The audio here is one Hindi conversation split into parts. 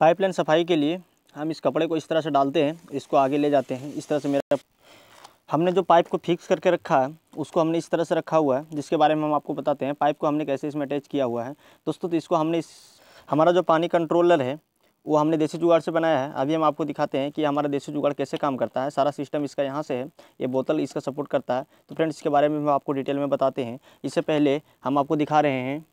पाइपलाइन सफाई के लिए हम इस कपड़े को इस तरह से डालते हैं इसको आगे ले जाते हैं इस तरह से मेरा हमने जो पाइप को फिक्स करके रखा है उसको हमने इस तरह से रखा हुआ है जिसके बारे में हम आपको बताते हैं पाइप को हमने कैसे इसमें अटैच किया हुआ है दोस्तों तो इसको हमने इस हमारा जो पानी कंट्रोलर है वो हमने देसी जुगाड़ से बनाया है अभी हम आपको दिखाते हैं कि हमारा देसी जुगाड़ कैसे काम करता है सारा सिस्टम इसका यहाँ से है ये बोतल इसका सपोर्ट करता है तो फ्रेंड्स इसके बारे में हम आपको डिटेल में बताते हैं इससे पहले हम आपको दिखा रहे हैं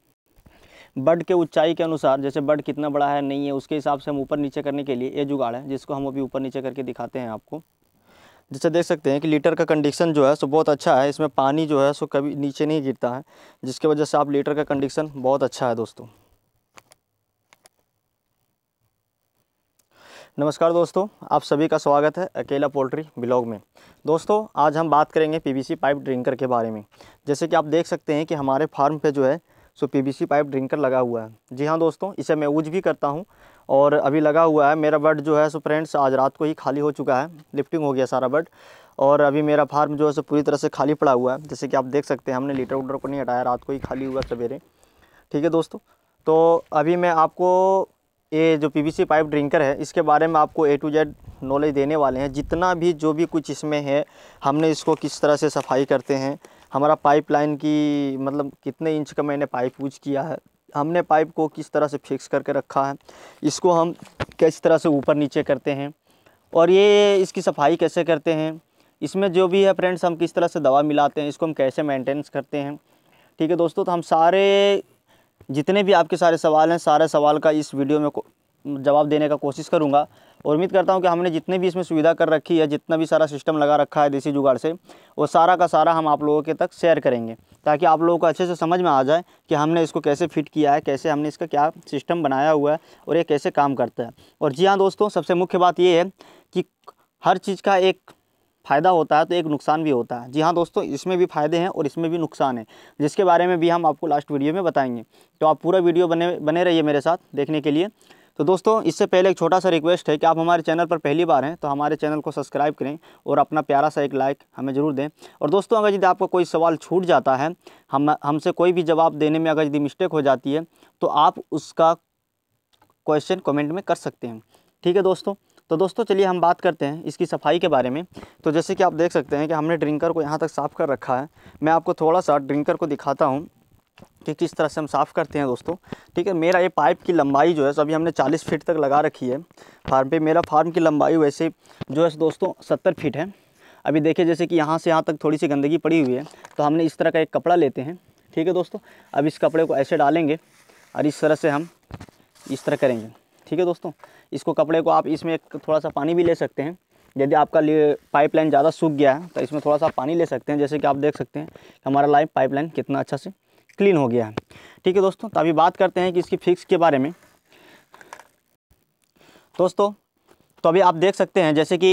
बर्ड के ऊंचाई के अनुसार जैसे बर्ड कितना बड़ा है नहीं है उसके हिसाब से हम ऊपर नीचे करने के लिए ये जुगाड़ है जिसको हम अभी ऊपर नीचे करके दिखाते हैं आपको जैसे देख सकते हैं कि लीटर का कंडीशन जो है सो बहुत अच्छा है इसमें पानी जो है सो कभी नीचे नहीं गिरता है जिसके वजह से आप लीटर का कंडीशन बहुत अच्छा है दोस्तों नमस्कार दोस्तों आप सभी का स्वागत है अकेला पोल्ट्री ब्लॉग में दोस्तों आज हम बात करेंगे पीवीसी पाइप ड्रिंकर के बारे में जैसे कि आप देख सकते हैं कि हमारे फार्म पे जो है सो पीवीसी पाइप ड्रिंकर लगा हुआ है जी हाँ दोस्तों इसे मैं यूज भी करता हूँ और अभी लगा हुआ है मेरा बर्ड जो है सो फ्रेंड्स आज रात को ही खाली हो चुका है लिफ्टिंग हो गया सारा बर्ड और अभी मेरा फार्म जो है सो पूरी तरह से खाली पड़ा हुआ है जैसे कि आप देख सकते हैं हमने लीटर उटर को नहीं हटाया रात को ही खाली हुआ सवेरे ठीक है दोस्तों तो अभी मैं आपको ये जो पीवीसी पाइप ड्रिंकर है इसके बारे में आपको ए टू जेड नॉलेज देने वाले हैं जितना भी जो भी कुछ इसमें है हमने इसको किस तरह से सफाई करते हैं हमारा पाइपलाइन की मतलब कितने इंच का मैंने पाइप यूज किया है हमने पाइप को किस तरह से फिक्स करके रखा है इसको हम किस तरह से ऊपर नीचे करते हैं और ये इसकी सफाई कैसे करते हैं इसमें जो भी है फ्रेंड्स हम किस तरह से दवा मिलाते हैं इसको हम कैसे मेंटेनेंस करते हैं ठीक है दोस्तों तो हम सारे जितने भी आपके सारे सवाल हैं सारे सवाल का इस वीडियो में जवाब देने का कोशिश करूँगा और उम्मीद करता हूँ कि हमने जितने भी इसमें सुविधा कर रखी है जितना भी सारा सिस्टम लगा रखा है देसी जुगाड़ से वो सारा का सारा हम आप लोगों के तक शेयर करेंगे ताकि आप लोगों को अच्छे से समझ में आ जाए कि हमने इसको कैसे फिट किया है कैसे हमने इसका क्या सिस्टम बनाया हुआ है और ये कैसे काम करता है और जी हाँ दोस्तों सबसे मुख्य बात ये है कि हर चीज़ का एक फ़ायदा होता है तो एक नुकसान भी होता है जी हाँ दोस्तों इसमें भी फ़ायदे हैं और इसमें भी नुकसान है जिसके बारे में भी हम आपको लास्ट वीडियो में बताएंगे तो आप पूरा वीडियो बने बने रहिए मेरे साथ देखने के लिए तो दोस्तों इससे पहले एक छोटा सा रिक्वेस्ट है कि आप हमारे चैनल पर पहली बार हैं तो हमारे चैनल को सब्सक्राइब करें और अपना प्यारा सा एक लाइक हमें ज़रूर दें और दोस्तों अगर यदि आपका कोई सवाल छूट जाता है हम हमसे कोई भी जवाब देने में अगर यदि मिस्टेक हो जाती है तो आप उसका क्वेश्चन कमेंट में कर सकते हैं ठीक है दोस्तों तो दोस्तों चलिए हम बात करते हैं इसकी सफाई के बारे में तो जैसे कि आप देख सकते हैं कि हमने ड्रिंकर को यहाँ तक साफ़ कर रखा है मैं आपको थोड़ा सा ड्रिंकर को दिखाता हूँ कि किस तरह से हम साफ़ करते हैं दोस्तों ठीक है मेरा ये पाइप की लंबाई जो है सो अभी हमने 40 फीट तक लगा रखी है फार्म पे मेरा फार्म की लंबाई वैसे जो है दोस्तों 70 फीट है अभी देखिए जैसे कि यहाँ से यहाँ तक थोड़ी सी गंदगी पड़ी हुई है तो हमने इस तरह का एक कपड़ा लेते हैं ठीक है दोस्तों अब इस कपड़े को ऐसे डालेंगे और इस तरह से हम इस तरह करेंगे ठीक है दोस्तों इसको कपड़े को आप इसमें थोड़ा सा पानी भी ले सकते हैं यदि आपका पाइपलाइन ज़्यादा सूख गया है तो इसमें थोड़ा सा पानी ले सकते हैं जैसे कि आप देख सकते हैं हमारा लाइफ पाइपलाइन कितना अच्छा से क्लीन हो गया है ठीक है दोस्तों तो अभी बात करते हैं कि इसकी फिक्स के बारे में दोस्तों तो अभी आप देख सकते हैं जैसे कि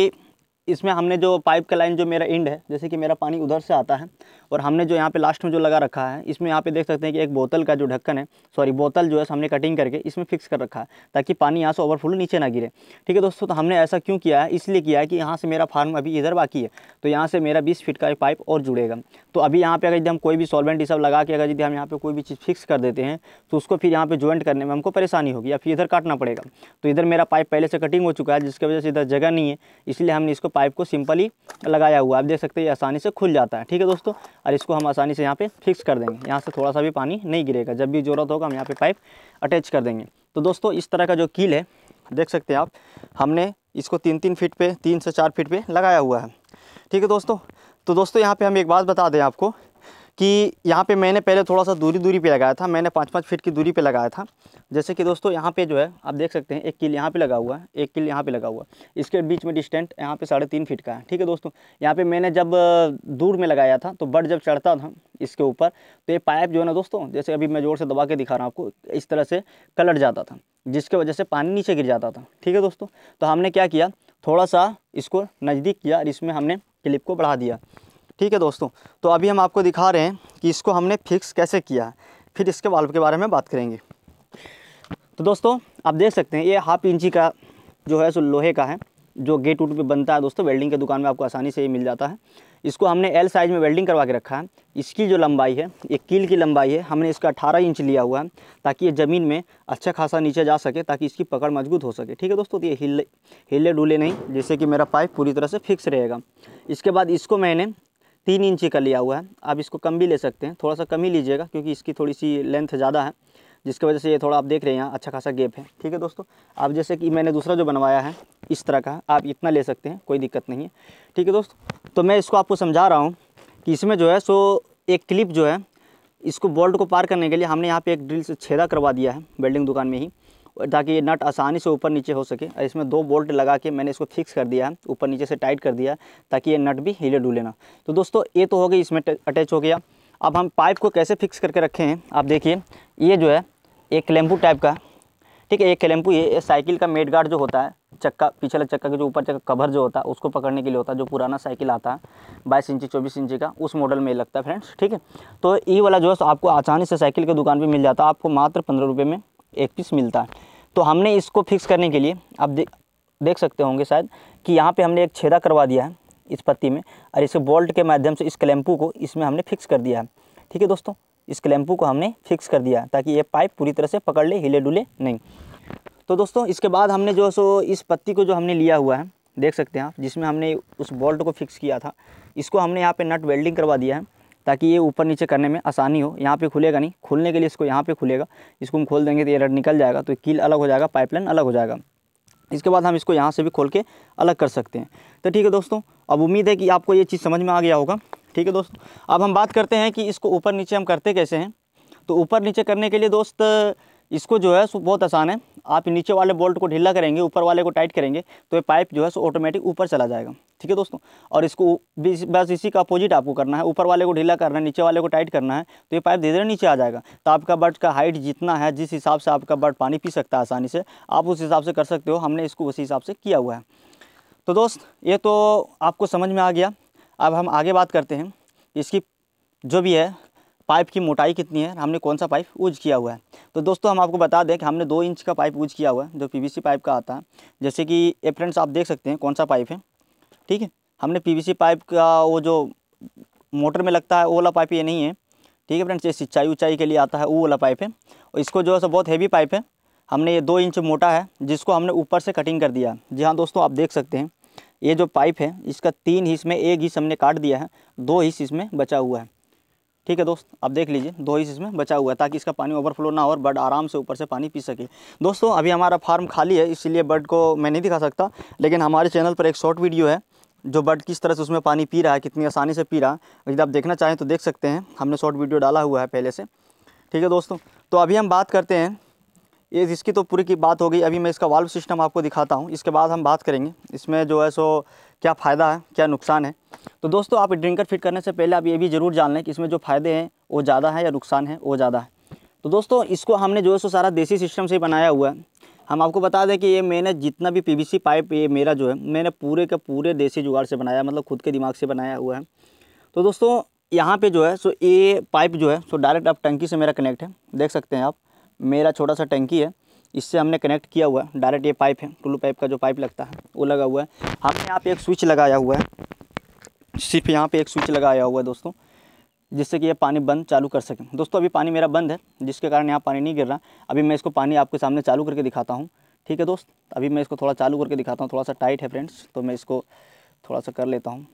इसमें हमने जो पाइप का लाइन जो मेरा इंड है जैसे कि मेरा पानी उधर से आता है और हमने जो यहाँ पे लास्ट में जो लगा रखा है इसमें यहाँ पे देख सकते हैं कि एक बोतल का जो ढक्कन है सॉरी बोतल जो है हमने कटिंग करके इसमें फिक्स कर रखा है ताकि पानी यहाँ से ओवरफ्लो नीचे ना गिरे ठीक है दोस्तों तो हमने ऐसा क्यों किया है इसलिए किया है कि यहाँ से मेरा फार्म अभी इधर बाकी है तो यहाँ से मेरा बीस फीट का एक पाइप और जुड़ेगा तो अभी यहाँ पर अगर यदि हम कोई भी सॉल्वेंट सब लगा के अगर यदि हम यहाँ पर कोई भी चीज़ फिक्स कर देते हैं तो उसको फिर यहाँ पर ज्वाइंट करने में हमको परेशानी होगी या फिर इधर काटना पड़ेगा तो इधर मेरा पाइप पहले से कटिंग हो चुका है जिसकी वजह से इधर जगह नहीं है इसलिए हमने इसको पाइप को सिंपली लगाया हुआ आप देख सकते हैं आसानी से खुल जाता है ठीक है दोस्तों और इसको हम आसानी से यहाँ पे फिक्स कर देंगे यहाँ से थोड़ा सा भी पानी नहीं गिरेगा जब भी ज़रूरत होगा हम यहाँ पे पाइप अटैच कर देंगे तो दोस्तों इस तरह का जो कील है देख सकते हैं आप हमने इसको तीन तीन फीट पर तीन से चार फिट पर लगाया हुआ है ठीक है दोस्तों तो दोस्तों यहाँ पर हम एक बात बता दें आपको कि यहाँ पे मैंने पहले थोड़ा सा दूरी दूरी पे लगाया था मैंने पाँच पाँच फीट की दूरी पे लगाया था जैसे कि दोस्तों यहाँ पे जो है आप देख सकते हैं एक किल यहाँ पे लगा हुआ है एक किल यहाँ पे लगा हुआ है इसके बीच में डिस्टेंट यहाँ पे साढ़े तीन फीट का है ठीक है दोस्तों यहाँ पे मैंने जब दूर में लगाया था तो बर्ड जब चढ़ता था इसके ऊपर तो ये पाइप जो है ना दोस्तों जैसे अभी मैं जोर से दबा के दिखा रहा हूँ आपको इस तरह से कलट जाता था जिसके वजह से पानी नीचे गिर जाता था ठीक है दोस्तों तो हमने क्या किया थोड़ा सा इसको नज़दीक किया और इसमें हमने क्लिप को बढ़ा दिया ठीक है दोस्तों तो अभी हम आपको दिखा रहे हैं कि इसको हमने फिक्स कैसे किया है फिर इसके वाल्व के बारे में बात करेंगे तो दोस्तों आप देख सकते हैं ये हाफ इंची का जो है सो लोहे का है जो गेट उट पर बनता है दोस्तों वेल्डिंग के दुकान में आपको आसानी से ये मिल जाता है इसको हमने एल साइज़ में वेल्डिंग करवा के रखा है इसकी जो लंबाई है ये कील की लंबाई है हमने इसका अठारह इंच लिया हुआ है ताकि ये ज़मीन में अच्छा खासा नीचे जा सके ताकि इसकी पकड़ मजबूत हो सके ठीक है दोस्तों तो ये हिले हिले डूले नहीं जैसे कि मेरा पाइप पूरी तरह से फिक्स रहेगा इसके बाद इसको मैंने तीन इंची का लिया हुआ है आप इसको कम भी ले सकते हैं थोड़ा सा कम ही लीजिएगा क्योंकि इसकी थोड़ी सी लेंथ ज़्यादा है जिसकी वजह से ये थोड़ा आप देख रहे हैं यहाँ अच्छा खासा गेप है ठीक है दोस्तों आप जैसे कि मैंने दूसरा जो बनवाया है इस तरह का आप इतना ले सकते हैं कोई दिक्कत नहीं है ठीक है दोस्तों तो मैं इसको आपको समझा रहा हूँ कि इसमें जो है सो एक क्लिप जो है इसको बोल्ट को पार करने के लिए हमने यहाँ पे एक ड्रिल से छेदा करवा दिया है बेल्डिंग दुकान में ही ताकि ये नट आसानी से ऊपर नीचे हो सके इसमें दो बोल्ट लगा के मैंने इसको फिक्स कर दिया है ऊपर नीचे से टाइट कर दिया ताकि ये नट भी हिले डूले ना तो दोस्तों ये तो हो गई इसमें अटैच हो गया अब हम पाइप को कैसे फिक्स करके रखे हैं आप देखिए ये जो है एक क्लेम्पू टाइप का ठीक है एक क्लेम्पू ये साइकिल का मेड गार्ड जो होता है चक्का पिछले चक्का के जो ऊपर चक्का कवर जो होता है उसको पकड़ने के लिए होता है जो पुराना साइकिल आता है बाईस इंची चौबीस इंची का उस मॉडल में लगता है फ्रेंड्स ठीक है तो ये वाला जो है आपको आसानी से साइकिल की दुकान पर मिल जाता है आपको मात्र पंद्रह रुपये में एक पीस मिलता है तो हमने इसको फिक्स करने के लिए आप दे, देख सकते होंगे शायद कि यहाँ पे हमने एक छेदा करवा दिया है इस पत्ती में और इसे बोल्ट के माध्यम से इस क्लैम्पू को इसमें हमने फिक्स कर दिया है ठीक है दोस्तों इस क्लैम्पू को हमने फिक्स कर दिया ताकि ये पाइप पूरी तरह से पकड़ ले हिले डुले नहीं तो दोस्तों इसके बाद हमने जो सो इस पत्ती को जो हमने लिया हुआ है देख सकते हैं आप जिसमें हमने उस बोल्ट को फिक्स किया था इसको हमने यहाँ पे नट वेल्डिंग करवा दिया है ताकि ये ऊपर नीचे करने में आसानी हो यहाँ पे खुलेगा नहीं खुलने के लिए इसको यहाँ पे खुलेगा इसको हम खोल देंगे तो ये रड निकल जाएगा तो कील अलग हो जाएगा पाइपलाइन अलग हो जाएगा इसके बाद हम इसको यहाँ से भी खोल के अलग कर सकते हैं तो ठीक है दोस्तों अब उम्मीद है कि आपको ये चीज़ समझ में आ गया होगा ठीक है दोस्तों अब हम बात करते हैं कि इसको ऊपर नीचे हम करते कैसे हैं तो ऊपर नीचे करने के लिए दोस्त इसको जो है सो बहुत आसान है आप नीचे वाले बोल्ट को ढीला करेंगे ऊपर वाले को टाइट करेंगे तो ये पाइप जो है सो ऑटोमेटिक ऊपर चला जाएगा ठीक है दोस्तों और इसको बस इसी का अपोजिट आपको करना है ऊपर वाले को ढीला करना है नीचे वाले को टाइट करना है तो ये पाइप धीरे धीरे नीचे आ जाएगा तो आपका बर्ड का हाइट जितना है जिस हिसाब से आपका बर्ड पानी पी सकता है आसानी से आप उस हिसाब से कर सकते हो हमने इसको उसी हिसाब से किया हुआ है तो दोस्त ये तो आपको समझ में आ गया अब हम आगे बात करते हैं इसकी जो भी है पाइप की मोटाई कितनी है हमने कौन सा पाइप यूज किया हुआ है तो दोस्तों हम आपको बता दें कि हमने दो इंच का पाइप यूज किया हुआ है जो पीवीसी पाइप का आता है जैसे कि ये फ्रेंड्स आप देख सकते हैं कौन सा पाइप है ठीक है हमने पीवीसी पाइप का वो जो मोटर में लगता है वो वाला पाइप ये नहीं है ठीक है फ्रेंड्स ये सिंचाई उंचाई के लिए आता है वो वाला पाइप है और इसको जो है सो बहुत हैवी पाइप है हमने ये दो इंच मोटा है जिसको हमने ऊपर से कटिंग कर दिया जी हाँ दोस्तों आप देख सकते हैं ये जो पाइप है इसका तीन हिस्स में एक हिस्स हमने काट दिया है दो हिस्स इसमें बचा हुआ है ठीक है दोस्त आप देख लीजिए दो ही इसमें बचा हुआ है ताकि इसका पानी ओवरफ्लो ना हो और बर्ड आराम से ऊपर से पानी पी सके दोस्तों अभी हमारा फार्म खाली है इसीलिए बर्ड को मैं नहीं दिखा सकता लेकिन हमारे चैनल पर एक शॉर्ट वीडियो है जो बर्ड किस तरह से उसमें पानी पी रहा है कितनी आसानी से पी रहा है यदि आप देखना चाहें तो देख सकते हैं हमने शॉर्ट वीडियो डाला हुआ है पहले से ठीक है दोस्तों तो अभी हम बात करते हैं ये इसकी तो पूरी की बात हो गई अभी मैं इसका वाल्व सिस्टम आपको दिखाता हूँ इसके बाद हम बात करेंगे इसमें जो है सो क्या फ़ायदा है क्या नुकसान है तो दोस्तों आप ड्रिंकर फिट करने से पहले आप ये भी ज़रूर जान लें कि इसमें जो फ़ायदे हैं वो ज़्यादा है या नुकसान है वो ज़्यादा है तो दोस्तों इसको हमने जो है सो सारा देसी सिस्टम से बनाया हुआ है हम आपको बता दें कि ये मैंने जितना भी पी पाइप ये मेरा जो है मैंने पूरे के पूरे देसी जुगाड़ से बनाया मतलब खुद के दिमाग से बनाया हुआ है तो दोस्तों यहाँ पे जो है सो ये पाइप जो है सो डायरेक्ट आप टंकी से मेरा कनेक्ट है देख सकते हैं आप मेरा छोटा सा टंकी है इससे हमने कनेक्ट किया हुआ है डायरेक्ट ये पाइप है टुल्लू पाइप का जो पाइप लगता है वो लगा हुआ है हमने यहाँ पे एक स्विच लगाया हुआ है सिर्फ यहाँ पे एक स्विच लगाया हुआ है दोस्तों जिससे कि ये पानी बंद चालू कर सकें दोस्तों अभी पानी मेरा बंद है जिसके कारण यहाँ पानी नहीं गिर रहा अभी मैं इसको पानी आपके सामने चालू करके दिखाता हूँ ठीक है दोस्त अभी मैं इसको थोड़ा चालू करके दिखाता हूँ थोड़ा सा टाइट है फ्रेंड्स तो मैं इसको थोड़ा सा कर लेता हूँ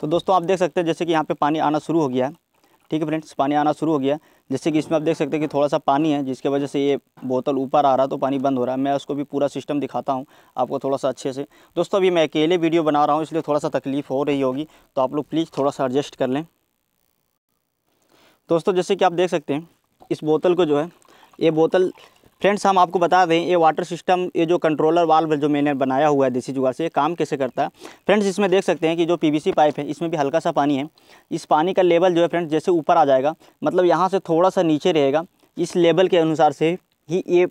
तो दोस्तों आप देख सकते हैं जैसे कि यहाँ पे पानी आना शुरू हो गया है ठीक है फ्रेंड्स पानी आना शुरू हो गया जैसे कि इसमें आप देख सकते हैं कि थोड़ा सा पानी है जिसके वजह से ये बोतल ऊपर आ रहा तो पानी बंद हो रहा है मैं उसको भी पूरा सिस्टम दिखाता हूँ आपको थोड़ा सा अच्छे से दोस्तों अभी मैं अकेले वीडियो बना रहा हूँ इसलिए थोड़ा सा तकलीफ़ हो रही होगी तो आप लोग प्लीज़ थोड़ा सा एडजस्ट कर लें दोस्तों जैसे कि आप देख सकते हैं इस बोतल को जो है ये बोतल फ्रेंड्स हम आपको बता दें ये वाटर सिस्टम ये जो कंट्रोलर वाल्व जो मैंने बनाया हुआ है देसी जुगाड़ से ये काम कैसे करता है फ्रेंड्स इसमें देख सकते हैं कि जो पीवीसी पाइप है इसमें भी हल्का सा पानी है इस पानी का लेवल जो है फ्रेंड्स जैसे ऊपर आ जाएगा मतलब यहाँ से थोड़ा सा नीचे रहेगा इस लेवल के अनुसार से ही ये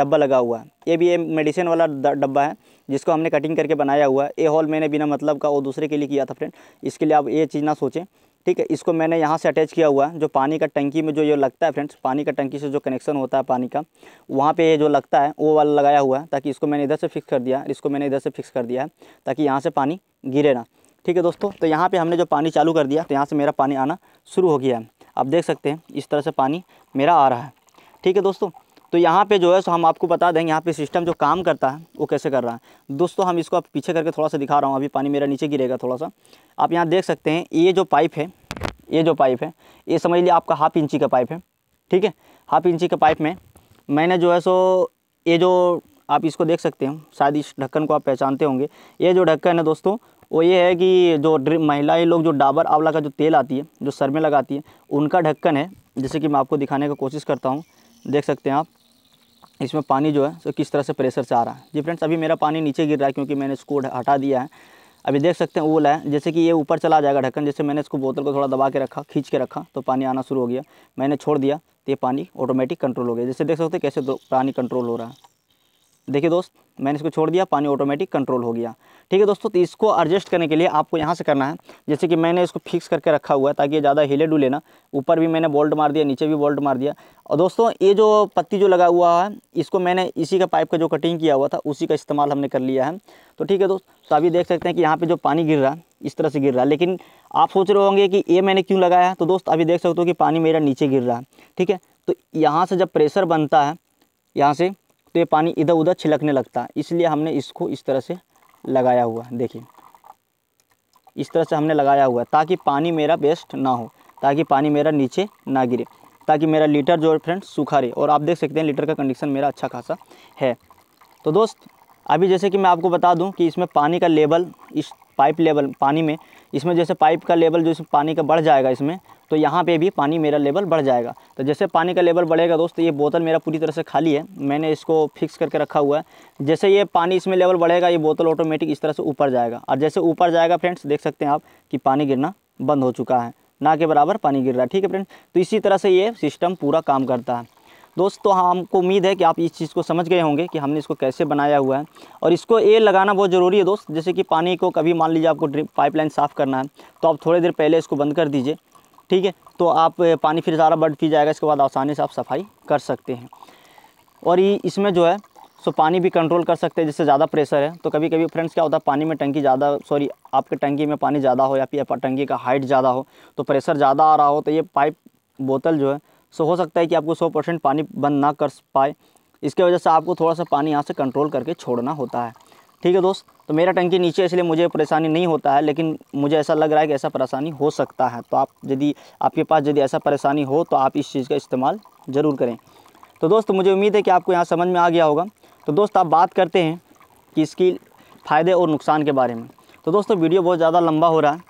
डब्बा लगा हुआ है ये भी ये मेडिसिन वाला डब्बा है जिसको हमने कटिंग करके बनाया हुआ है ये हॉल मैंने बिना मतलब का वो दूसरे के लिए किया था फ्रेंड इसके लिए आप ये चीज़ ना सोचें ठीक है इसको मैंने यहाँ से अटैच किया हुआ है जो पानी का टंकी में जो ये लगता है फ्रेंड्स पानी का टंकी से जो कनेक्शन होता है पानी का वहाँ पे ये जो लगता है वो वाला लगाया हुआ है ताकि इसको मैंने इधर से फिक्स कर दिया इसको मैंने इधर से फिक्स कर दिया है ताकि यहाँ से पानी गिरे ना ठीक है दोस्तों तो यहाँ पर हमने जो पानी चालू कर दिया तो यहाँ से मेरा पानी आना शुरू हो गया है आप देख सकते हैं इस तरह से पानी मेरा आ रहा है ठीक है दोस्तों तो यहाँ पे जो है सो हम आपको बता देंगे यहाँ पे सिस्टम जो काम करता है वो कैसे कर रहा है दोस्तों हम इसको आप पीछे करके थोड़ा सा दिखा रहा हूँ अभी पानी मेरा नीचे गिरेगा थोड़ा सा आप यहाँ देख सकते हैं ये जो पाइप है ये जो पाइप है ये समझ लिया आपका हाफ इंची का पाइप है ठीक है हाफ इंची के पाइप में मैंने जो है सो ये जो आप इसको देख सकते हैं शायद इस ढक्कन को आप पहचानते होंगे ये जो ढक्कन है दोस्तों वो ये है कि जो महिलाएं लोग जो डाबर आंवला का जो तेल आती है जो सर में लगाती है उनका ढक्कन है जैसे कि मैं आपको दिखाने का कोशिश करता हूँ देख सकते हैं आप इसमें पानी जो है सो किस तरह से प्रेशर से आ रहा है जी फ्रेंड्स अभी मेरा पानी नीचे गिर रहा है क्योंकि मैंने इसको हटा दिया है अभी देख सकते हैं वो है जैसे कि ये ऊपर चला जाएगा ढक्कन जैसे मैंने इसको बोतल को थोड़ा दबा के रखा खींच के रखा तो पानी आना शुरू हो गया मैंने छोड़ दिया तो ये पानी ऑटोमेटिक कंट्रोल हो गया जैसे देख सकते हैं कैसे पानी कंट्रोल हो रहा है देखिए दोस्त मैंने इसको छोड़ दिया पानी ऑटोमेटिक कंट्रोल हो गया ठीक है दोस्तों तो इसको एडजस्ट करने के लिए आपको यहाँ से करना है जैसे कि मैंने इसको फिक्स करके रखा हुआ है ताकि ज़्यादा हिले डुले ना ऊपर भी मैंने बोल्ट मार दिया नीचे भी बोल्ट मार दिया और दोस्तों ये जो पत्ती जो लगा हुआ है इसको मैंने इसी का पाइप का जो कटिंग किया हुआ था उसी का इस्तेमाल हमने कर लिया है तो ठीक है दोस्त तो अभी देख सकते हैं कि यहाँ पर जो पानी गिर रहा है इस तरह से गिर रहा है लेकिन आप सोच रहे होंगे कि ये मैंने क्यों लगाया है तो दोस्त अभी देख सकते हो कि पानी मेरा नीचे गिर रहा है ठीक है तो यहाँ से जब प्रेशर बनता है यहाँ से तो ये पानी इधर उधर छिलकने लगता है इसलिए हमने इसको इस तरह से लगाया हुआ देखिए इस तरह से हमने लगाया हुआ ताकि पानी मेरा वेस्ट ना हो ताकि पानी मेरा नीचे ना गिरे ताकि मेरा लीटर जो है फ्रेंड सूखा रहे और आप देख सकते हैं लीटर का कंडीशन मेरा अच्छा खासा है तो दोस्त अभी जैसे कि मैं आपको बता दूं कि इसमें पानी का लेवल इस पाइप लेवल पानी में इसमें जैसे पाइप का लेवल जो इसमें पानी का बढ़ जाएगा इसमें तो यहाँ पे भी पानी मेरा लेवल बढ़ जाएगा तो जैसे पानी का लेवल बढ़ेगा दोस्त ये बोतल मेरा पूरी तरह से खाली है मैंने इसको फिक्स करके रखा हुआ है जैसे ये पानी इसमें लेवल बढ़ेगा ये बोतल ऑटोमेटिक इस तरह से ऊपर जाएगा और जैसे ऊपर जाएगा फ्रेंड्स देख सकते हैं आप कि पानी गिरना बंद हो चुका है ना के बराबर पानी गिर रहा है ठीक है फ्रेंड्स तो इसी तरह से ये सिस्टम पूरा काम करता है दोस्तों तो हमको उम्मीद है कि आप इस चीज़ को समझ गए होंगे कि हमने इसको कैसे बनाया हुआ है और इसको ए लगाना बहुत ज़रूरी है दोस्त जैसे कि पानी को कभी मान लीजिए आपको ड्रिप पाइपलाइन साफ़ करना है तो आप थोड़ी देर पहले इसको बंद कर दीजिए ठीक है तो आप पानी फिर ज़्यादा बढ़ पी जाएगा इसके बाद आसानी से आप सफाई कर सकते हैं और ये इसमें जो है सो पानी भी कंट्रोल कर सकते हैं जिससे ज़्यादा प्रेशर है तो कभी कभी फ्रेंड्स क्या होता है पानी में टंकी ज़्यादा सॉरी आपके टंकी में पानी ज़्यादा हो या फिर टंकी का हाइट ज़्यादा हो तो प्रेशर ज़्यादा आ रहा हो तो ये पाइप बोतल जो है सो हो सकता है कि आपको सौ परसेंट पानी बंद ना कर पाए इसके वजह से आपको थोड़ा सा पानी यहाँ से कंट्रोल करके छोड़ना होता है ठीक है दोस्त तो मेरा टंकी नीचे इसलिए मुझे परेशानी नहीं होता है लेकिन मुझे ऐसा लग रहा है कि ऐसा परेशानी हो सकता है तो आप यदि आपके पास यदि ऐसा परेशानी हो तो आप इस चीज़ का इस्तेमाल ज़रूर करें तो दोस्त मुझे उम्मीद है कि आपको यहाँ समझ में आ गया होगा तो दोस्त आप बात करते हैं कि इसकी फ़ायदे और नुकसान के बारे में तो दोस्तों वीडियो बहुत ज़्यादा लंबा हो रहा है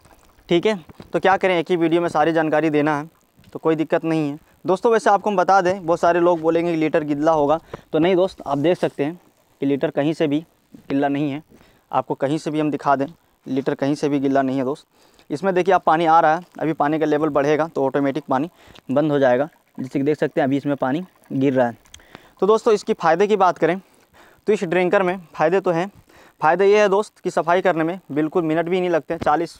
ठीक है तो क्या करें एक ही वीडियो में सारी जानकारी देना है तो कोई दिक्कत नहीं है दोस्तों वैसे आपको हम बता दें बहुत सारे लोग बोलेंगे कि लीटर गिदला होगा तो नहीं दोस्त आप देख सकते हैं कि लीटर कहीं से भी गिल्ला नहीं है आपको कहीं से भी हम दिखा दें लीटर कहीं से भी गिल्ला नहीं है दोस्त इसमें देखिए आप पानी आ रहा है अभी पानी का लेवल बढ़ेगा तो ऑटोमेटिक पानी बंद हो जाएगा जैसे कि देख सकते हैं अभी इसमें पानी गिर रहा है तो दोस्तों इसकी फ़ायदे की बात करें तो इस ड्रिंकर में फ़ायदे तो हैं फ़ायदा ये है दोस्त कि सफाई करने में बिल्कुल मिनट भी नहीं लगते चालीस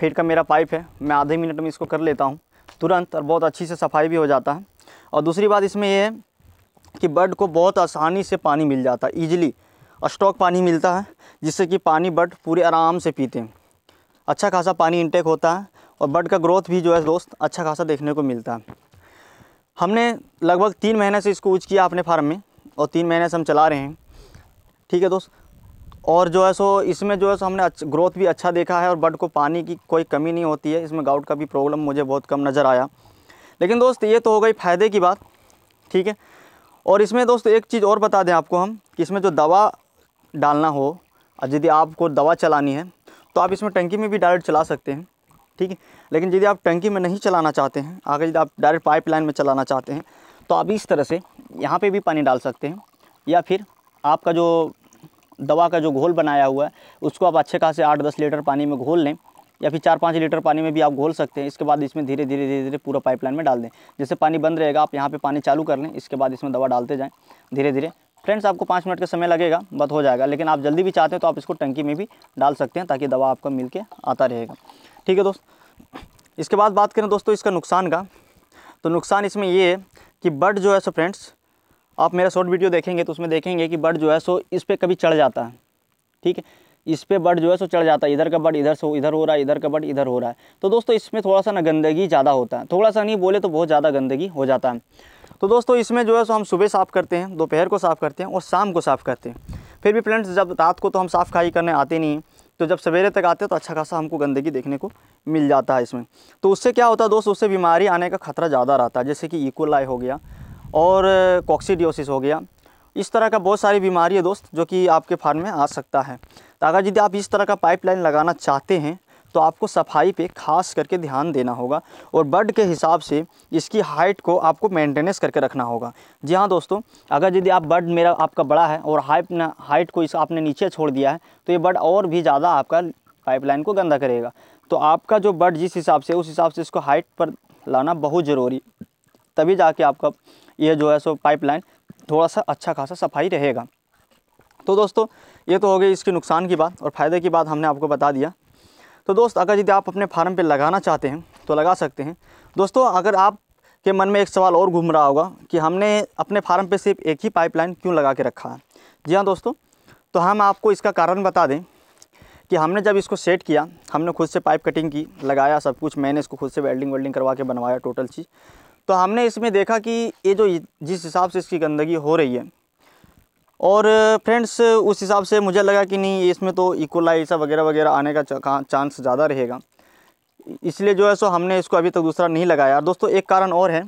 फीट का मेरा पाइप है मैं आधे मिनट में इसको कर लेता हूँ तुरंत और बहुत अच्छी से सफाई भी हो जाता है और दूसरी बात इसमें यह है कि बर्ड को बहुत आसानी से पानी मिल जाता है ईजिली स्टॉक पानी मिलता है जिससे कि पानी बर्ड पूरे आराम से पीते हैं अच्छा खासा पानी इंटेक होता है और बर्ड का ग्रोथ भी जो है दोस्त अच्छा खासा देखने को मिलता है हमने लगभग तीन महीने से इसको यूज किया अपने फार्म में और तीन महीने से हम चला रहे हैं ठीक है दोस्त और जो है सो इसमें जो है सो हमने अच्छा, ग्रोथ भी अच्छा देखा है और बर्ड को पानी की कोई कमी नहीं होती है इसमें गाउट का भी प्रॉब्लम मुझे बहुत कम नज़र आया लेकिन दोस्त ये तो हो गई फ़ायदे की बात ठीक है और इसमें दोस्त एक चीज़ और बता दें आपको हम कि इसमें जो दवा डालना हो और यदि आपको दवा चलानी है तो आप इसमें टंकी में भी डायरेक्ट चला सकते हैं ठीक है लेकिन यदि आप टंकी में नहीं चलाना चाहते हैं अगर यदि आप डायरेक्ट पाइपलाइन में चलाना चाहते हैं तो आप इस तरह से यहाँ पे भी पानी डाल सकते हैं या फिर आपका जो दवा का जो घोल बनाया हुआ है उसको आप अच्छे खासे आठ दस लीटर पानी में घोल लें या फिर चार पाँच लीटर पानी में भी आप घोल सकते हैं इसके बाद इसमें धीरे धीरे धीरे धीरे पूरा पाइपलाइन में डाल दें जैसे पानी बंद रहेगा आप यहाँ पे पानी चालू कर लें इसके बाद इसमें दवा डालते जाएँ धीरे धीरे फ्रेंड्स आपको पाँच मिनट का समय लगेगा बट हो जाएगा लेकिन आप जल्दी भी चाहते हैं तो आप इसको टंकी में भी डाल सकते हैं ताकि दवा आपका मिल के आता रहेगा ठीक है दोस्त इसके बाद बात करें दोस्तों इसका नुकसान का तो नुकसान इसमें ये है कि बर्ड जो है सो फ्रेंड्स आप मेरा शॉर्ट वीडियो देखेंगे तो उसमें देखेंगे कि बर्ड जो है सो इस पर कभी चढ़ जाता है ठीक है इस पर बर्ड जो है सो चढ़ जाता है इधर का बर्ड इधर से इधर हो रहा है इधर का बर्ड इधर हो रहा है तो दोस्तों इसमें थोड़ा सा ना गंदगी ज़्यादा होता है थोड़ा सा नहीं बोले तो बहुत ज़्यादा गंदगी हो जाता है तो दोस्तों इसमें जो है सो हम सुबह साफ़ करते हैं दोपहर को साफ़ करते हैं और शाम को साफ़ करते हैं फिर भी फ्रेंड्स जब रात को तो हम साफ़ खाई करने आते नहीं हैं तो जब सवेरे तक आते हैं तो अच्छा खासा हमको गंदगी देखने को मिल जाता है इसमें तो उससे क्या होता है दोस्त उससे बीमारी आने का खतरा ज़्यादा रहता है जैसे कि इकोलाई e. हो गया और कॉक्सीडियोसिस हो गया इस तरह का बहुत सारी बीमारी है दोस्त जो कि आपके फार्म में आ सकता है तो अगर यदि आप इस तरह का पाइपलाइन लगाना चाहते हैं तो आपको सफाई पे खास करके ध्यान देना होगा और बर्ड के हिसाब से इसकी हाइट को आपको मेंटेनेंस करके रखना होगा जी हाँ दोस्तों अगर यदि आप बर्ड मेरा आपका बड़ा है और हाइट ना हाइट को इस आपने नीचे छोड़ दिया है तो ये बर्ड और भी ज़्यादा आपका पाइपलाइन को गंदा करेगा तो आपका जो बर्ड जिस हिसाब से उस हिसाब से इसको हाइट पर लाना बहुत ज़रूरी तभी जाके आपका ये जो है सो पाइपलाइन थोड़ा सा अच्छा खासा सफाई रहेगा तो दोस्तों ये तो हो गई इसके नुकसान की बात और फ़ायदे की बात हमने आपको बता दिया तो दोस्त अगर यदि आप अपने फार्म पे लगाना चाहते हैं तो लगा सकते हैं दोस्तों अगर आप के मन में एक सवाल और घूम रहा होगा कि हमने अपने फार्म पे सिर्फ एक ही पाइपलाइन क्यों लगा के रखा है जी हाँ दोस्तों तो हम आपको इसका कारण बता दें कि हमने जब इसको सेट किया हमने खुद से पाइप कटिंग की लगाया सब कुछ मैंने इसको खुद से वेल्डिंग वेल्डिंग करवा के बनवाया टोटल चीज़ तो हमने इसमें देखा कि ये जो जिस हिसाब से इसकी गंदगी हो रही है और फ्रेंड्स उस हिसाब से मुझे लगा कि नहीं इसमें तो इकोलाइसा वगैरह वगैरह आने का चांस ज़्यादा रहेगा इसलिए जो है सो हमने इसको अभी तक दूसरा नहीं लगाया दोस्तों एक कारण और है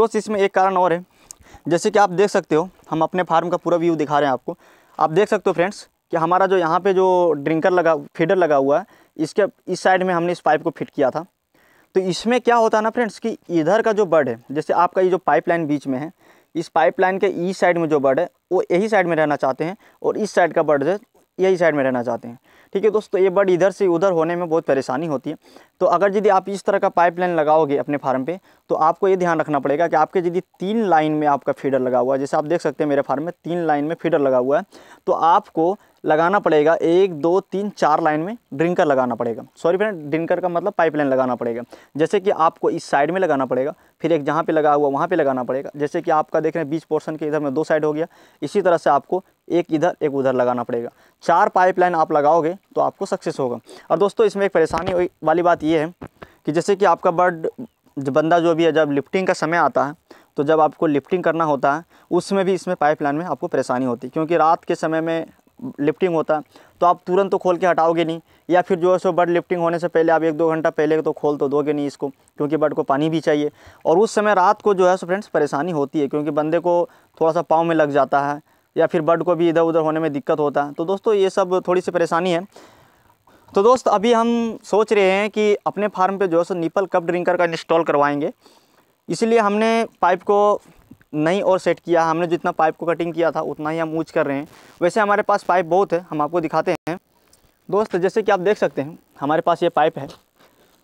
दोस्त इसमें एक कारण और है जैसे कि आप देख सकते हो हम अपने फार्म का पूरा व्यू दिखा रहे हैं आपको आप देख सकते हो फ्रेंड्स कि हमारा जो यहाँ पे जो ड्रिंकर लगा फीडर लगा हुआ है इसके इस साइड में हमने इस पाइप को फिट किया था तो इसमें क्या होता है ना फ्रेंड्स कि इधर का जो बर्ड है जैसे आपका ये जो पाइपलाइन बीच में है इस पाइपलाइन के ई साइड में जो बर्ड है वो यही साइड में रहना चाहते हैं और इस साइड का बर्ड है यही साइड में रहना चाहते हैं ठीक है दोस्तों ये बर्ड इधर से उधर होने में बहुत परेशानी होती है तो अगर यदि आप इस तरह का पाइपलाइन लगाओगे अपने फार्म पे तो आपको ये ध्यान रखना पड़ेगा कि आपके यदि तीन लाइन में आपका फीडर लगा हुआ है जैसे आप देख सकते हैं मेरे फार्म में तीन लाइन में फीडर लगा हुआ है तो आपको लगाना पड़ेगा एक दो तीन चार लाइन में ड्रिंकर लगाना पड़ेगा सॉरी फ्रेंड ड्रिंकर का मतलब पाइपलाइन लगाना पड़ेगा जैसे कि आपको इस साइड में लगाना पड़ेगा फिर एक जहाँ पे लगा हुआ वहाँ पे लगाना पड़ेगा जैसे कि आपका देख रहे हैं बीच पोर्शन के इधर में दो साइड हो गया इसी तरह से आपको एक इधर एक उधर लगाना पड़ेगा चार पाइपलाइन आप लगाओगे तो आपको सक्सेस होगा और दोस्तों इसमें एक परेशानी वाली बात ये है कि जैसे कि आपका बर्ड बंदा जो भी है जब लिफ्टिंग का समय आता है तो जब आपको लिफ्टिंग करना होता है उसमें भी इसमें पाइपलाइन में आपको परेशानी होती है क्योंकि रात के समय में लिफ्टिंग होता तो आप तुरंत तो खोल के हटाओगे नहीं या फिर जो है सो बर्ड लिफ्टिंग होने से पहले आप एक दो घंटा पहले तो खोल तो दोगे नहीं इसको क्योंकि बर्ड को पानी भी चाहिए और उस समय रात को जो है सो फ्रेंड्स परेशानी होती है क्योंकि बंदे को थोड़ा सा पाँव में लग जाता है या फिर बर्ड को भी इधर उधर होने में दिक्कत होता है तो दोस्तों ये सब थोड़ी सी परेशानी है तो दोस्त अभी हम सोच रहे हैं कि अपने फार्म पे जो है सो निपल कप ड्रिंकर का इंस्टॉल करवाएंगे इसलिए हमने पाइप को नहीं और सेट किया हमने जितना पाइप को कटिंग किया था उतना ही हम यूज कर रहे हैं वैसे हमारे पास पाइप बहुत है हम आपको दिखाते हैं दोस्त जैसे कि आप देख सकते हैं हमारे पास ये पाइप है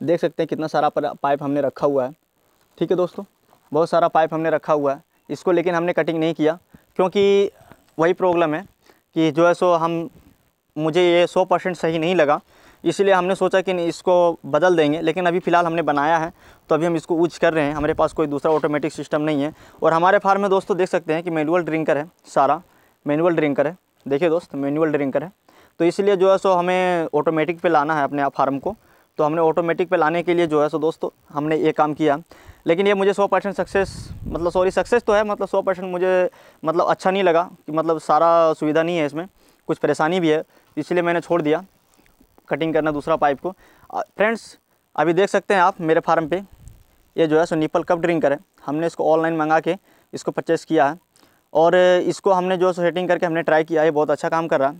देख सकते हैं कितना सारा पाइप हमने रखा हुआ है ठीक है दोस्तों बहुत सारा पाइप हमने रखा हुआ है इसको लेकिन हमने कटिंग नहीं किया क्योंकि वही प्रॉब्लम है कि जो है सो हम मुझे ये सौ परसेंट सही नहीं लगा इसलिए हमने सोचा कि नहीं इसको बदल देंगे लेकिन अभी फ़िलहाल हमने बनाया है तो अभी हम इसको यूज कर रहे हैं हमारे पास कोई दूसरा ऑटोमेटिक सिस्टम नहीं है और हमारे फार्म में दोस्तों देख सकते हैं कि मैनुअल ड्रिंकर है सारा मैनुअल ड्रिंकर है देखिए दोस्त मैनुअल ड्रिंकर है तो इसलिए जो है सो हमें ऑटोमेटिक पे लाना है अपने फार्म को तो हमने ऑटोमेटिक पे लाने के लिए जो है सो दोस्तों हमने ये काम किया लेकिन ये मुझे सौ परसेंट सक्सेस मतलब सॉरी सक्सेस तो है मतलब सौ परसेंट मुझे मतलब अच्छा नहीं लगा कि मतलब सारा सुविधा नहीं है इसमें कुछ परेशानी भी है इसलिए मैंने छोड़ दिया कटिंग करना दूसरा पाइप को फ्रेंड्स अभी देख सकते हैं आप मेरे फार्म पे ये जो है सो निपल कप ड्रिंकर है हमने इसको ऑनलाइन मंगा के इसको परचेस किया है और इसको हमने जो सेटिंग करके हमने ट्राई किया है बहुत अच्छा काम कर रहा है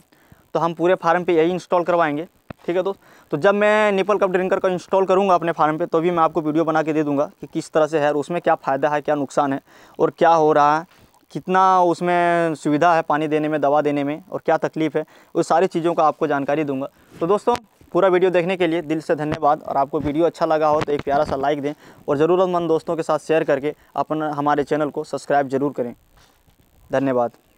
तो हम पूरे फार्म पे यही इंस्टॉल करवाएंगे ठीक है दोस्त तो जब मैं निपल कप ड्रिंकर को इंस्टॉल करूँगा अपने फार्म पर तो भी मैं आपको वीडियो बना के दे दूँगा कि किस तरह से है और उसमें क्या फ़ायदा है क्या नुकसान है और क्या हो रहा है कितना उसमें सुविधा है पानी देने में दवा देने में और क्या तकलीफ़ है उस सारी चीज़ों का आपको जानकारी दूंगा तो दोस्तों पूरा वीडियो देखने के लिए दिल से धन्यवाद और आपको वीडियो अच्छा लगा हो तो एक प्यारा सा लाइक दें और ज़रूरतमंद दोस्तों के साथ शेयर करके अपन हमारे चैनल को सब्सक्राइब ज़रूर करें धन्यवाद